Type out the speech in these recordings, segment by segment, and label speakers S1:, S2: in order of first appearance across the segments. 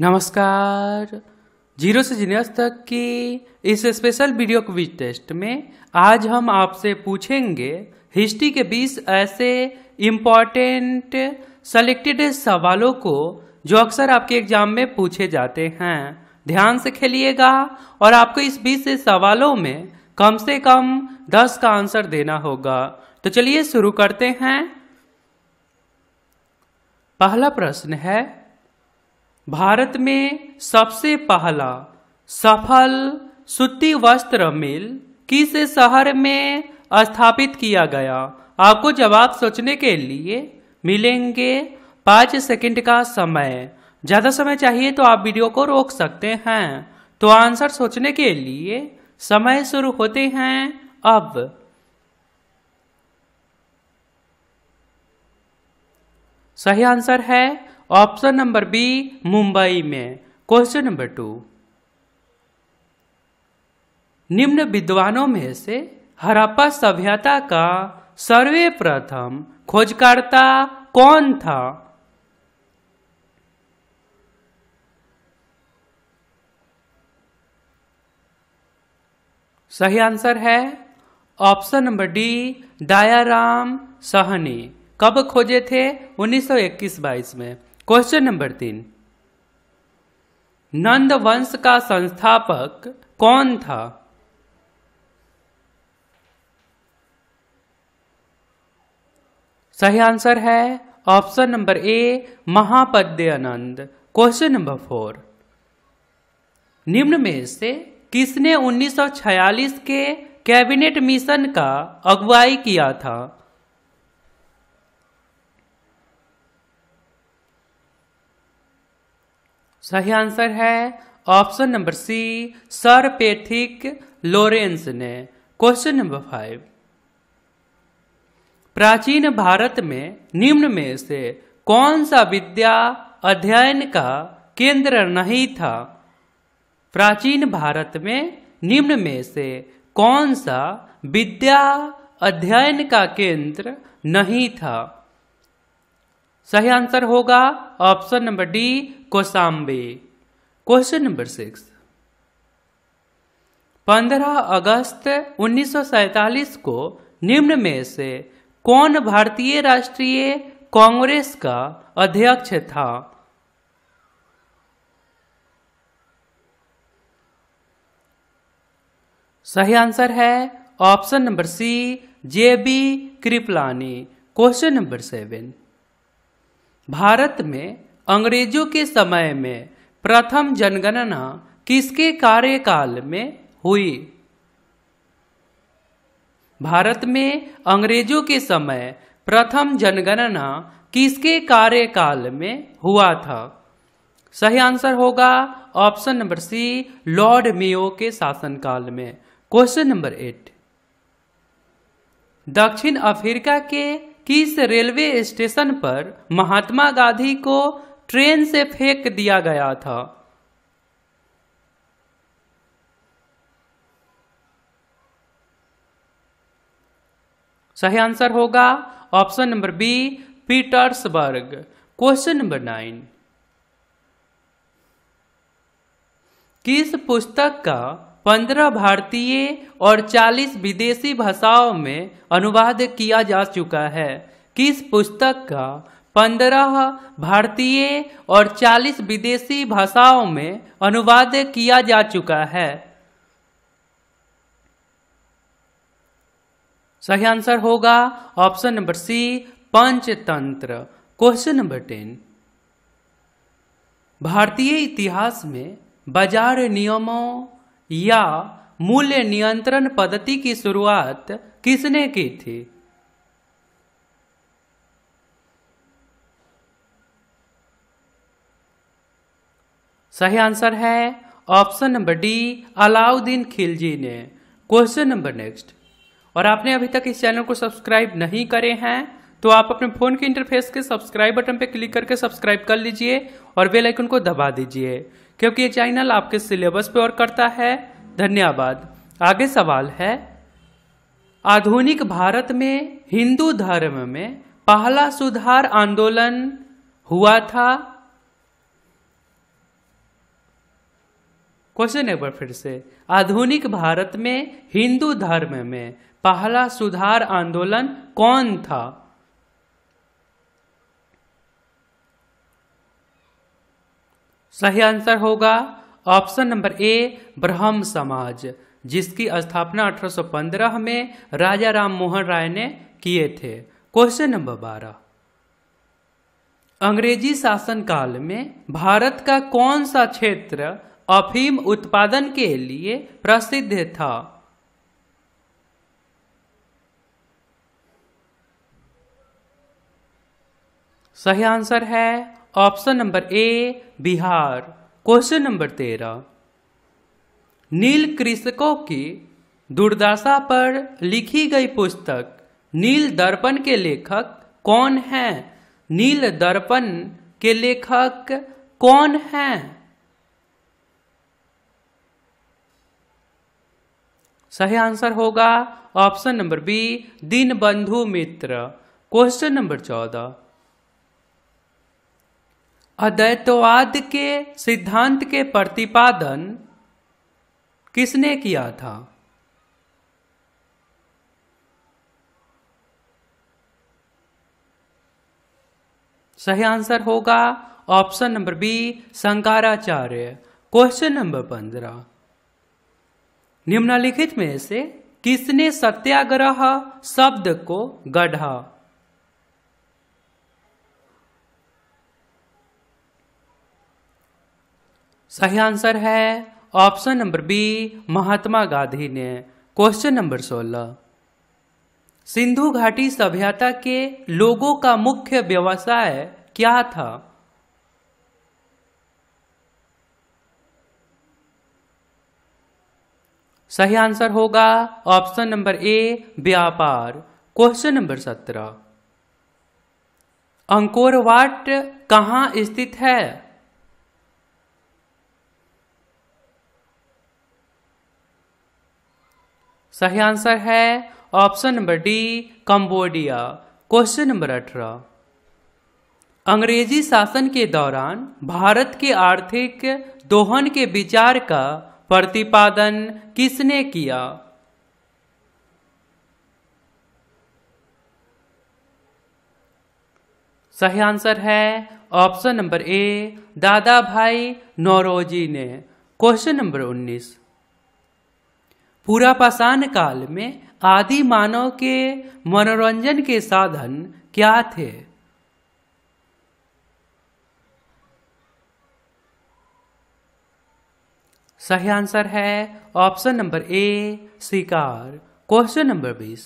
S1: नमस्कार जीरो से जीनियस तक की इस स्पेशल वीडियो क्विज टेस्ट में आज हम आपसे पूछेंगे हिस्ट्री के 20 ऐसे इम्पॉर्टेंट सेलेक्टेड सवालों को जो अक्सर आपके एग्जाम में पूछे जाते हैं ध्यान से खेलिएगा और आपको इस 20 सवालों में कम से कम 10 का आंसर देना होगा तो चलिए शुरू करते हैं पहला प्रश्न है भारत में सबसे पहला सफल सूती वस्त्र मिल किस शहर में स्थापित किया गया आपको जवाब सोचने के लिए मिलेंगे पाँच सेकंड का समय ज़्यादा समय चाहिए तो आप वीडियो को रोक सकते हैं तो आंसर सोचने के लिए समय शुरू होते हैं अब सही आंसर है ऑप्शन नंबर बी मुंबई में क्वेश्चन नंबर टू निम्न विद्वानों में से हरप्पा सभ्यता का सर्वप्रथम खोजकर्ता कौन था सही आंसर है option number D Dayaram Sahni कब खोजे थे 1921-22 में क्वेश्चन नंबर तीन नंद वंश का संस्थापक कौन था सही आंसर है option number A Anand question number four निम्न में से किसने 1946 के कैबिनेट मिशन का अगुवाई किया था सही आंसर है option number C Sir Pethick Lawrence ने क्वेश्चन नंबर फाइव प्राचीन भारत में निम्न में से कौन सा विद्या अध्ययन का केंद्र नहीं था प्राचीन भारत में निम्न में से कौन सा विद्या अध्ययन का केंद्र नहीं था सही आंसर होगा option number D Kosambi question number six पंद्रह अगस्त उन्नीस को निम्न में से कौन भारतीय राष्ट्रीय कांग्रेस का अध्यक्ष था सही आंसर है option number C J B Kripalani question number seven Bharat में अंग्रेजों के समय में प्रथम जनगणना किसके कार्यकाल में हुई भारत में अंग्रेजों के समय प्रथम जनगणना किसके कार्यकाल में हुआ था सही आंसर होगा option number C Lord Mayo के शासनकाल में क्वेश्चन नंबर एट दक्षिण अफ्रीका के किस रेलवे स्टेशन पर महात्मा गांधी को ट्रेन से फेंक दिया गया था सही आंसर होगा option number B Petersburg question number nine किस पुस्तक का पंद्रह भारतीय और चालीस विदेशी भाषाओं में अनुवाद किया जा चुका है किस पुस्तक का पंद्रह भारतीय और चालीस विदेशी भाषाओं में अनुवाद किया जा चुका है सही आंसर होगा option number C Panchatantra question number ten भारतीय इतिहास में बाजार नियमों या मूल्य नियंत्रण पद्धति की शुरुआत किसने की थी सही आंसर है option number D Alauddin Khilji ने क्वेश्चन नंबर नेक्स्ट और आपने अभी तक इस चैनल को सब्सक्राइब नहीं करे हैं तो आप अपने फोन के इंटरफेस के सब्सक्राइब बटन पर क्लिक करके सब्सक्राइब कर लीजिए और बेल आइकन को दबा दीजिए क्योंकि ये चैनल आपके सिलेबस पे और करता है धन्यवाद आगे सवाल है आधुनिक भारत में हिंदू धर्म में पहला सुधार आंदोलन हुआ था क्वेश्चन एक बार फिर से आधुनिक भारत में हिंदू धर्म में पहला सुधार आंदोलन कौन था सही आंसर होगा ऑप्शन नंबर ए ब्रह्म समाज जिसकी स्थापना 1815 में राजा राम मोहन राय ने किए थे क्वेश्चन नंबर बारह अंग्रेजी शासन काल में भारत का कौन सा क्षेत्र अफीम उत्पादन के लिए प्रसिद्ध था सही आंसर है option number A Bihar question number तेरह नील कृषकों की दुर्दशा पर लिखी गई पुस्तक नील दर्पण के लेखक कौन हैं नील दर्पण के लेखक कौन हैं सही आंसर होगा ऑप्शन नंबर बी दीन बंधु मित्र क्वेश्चन नंबर चौदह अद्वैतवाद के सिद्धांत के प्रतिपादन किसने किया था सही आंसर होगा option number B Shankaracharya question number पंद्रह निम्नलिखित में से किसने सत्याग्रह शब्द को गढ़ा सही आंसर है option number B Mahatma Gandhi ने क्वेश्चन नंबर सोलह सिंधु घाटी सभ्यता के लोगों का मुख्य व्यवसाय क्या था सही आंसर होगा ऑप्शन नंबर ए व्यापार क्वेश्चन नंबर सत्रह अंकोरवाट कहा स्थित है सही आंसर है option number D Cambodia question number अठारह अंग्रेजी शासन के दौरान भारत के आर्थिक दोहन के विचार का प्रतिपादन किसने किया सही आंसर है ऑप्शन नंबर ए दादा भाई नौरोजी ने क्वेश्चन नंबर उन्नीस पूरा पाषाण काल में आदि मानव के मनोरंजन के साधन क्या थे सही आंसर है ऑप्शन नंबर ए शिकार क्वेश्चन नंबर बीस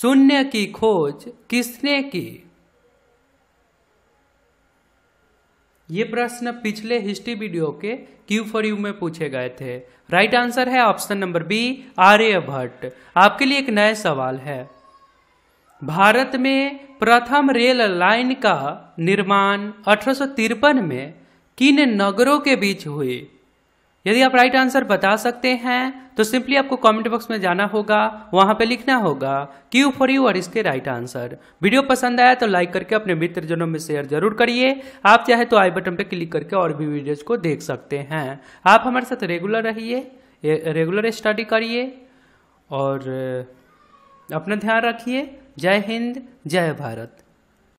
S1: शून्य की खोज किसने की ये प्रश्न पिछले हिस्ट्री वीडियो के क्यू फॉर यू में पूछे गए थे राइट आंसर है ऑप्शन नंबर बी आर्यभट्ट आपके लिए एक नया सवाल है भारत में प्रथम रेल लाइन का निर्माण अठारह में किन नगरों के बीच हुई यदि आप राइट आंसर बता सकते हैं तो सिंपली आपको कमेंट बॉक्स में जाना होगा वहां पे लिखना होगा क्यू फॉर यू और इसके राइट आंसर वीडियो पसंद आया तो लाइक करके अपने मित्रजनों में शेयर जरूर करिए आप चाहे तो आई बटन पे क्लिक करके और भी वीडियोज को देख सकते हैं आप हमारे साथ रेगुलर रहिए रेगुलर स्टडी करिए और अपना ध्यान रखिए जय हिंद जय भारत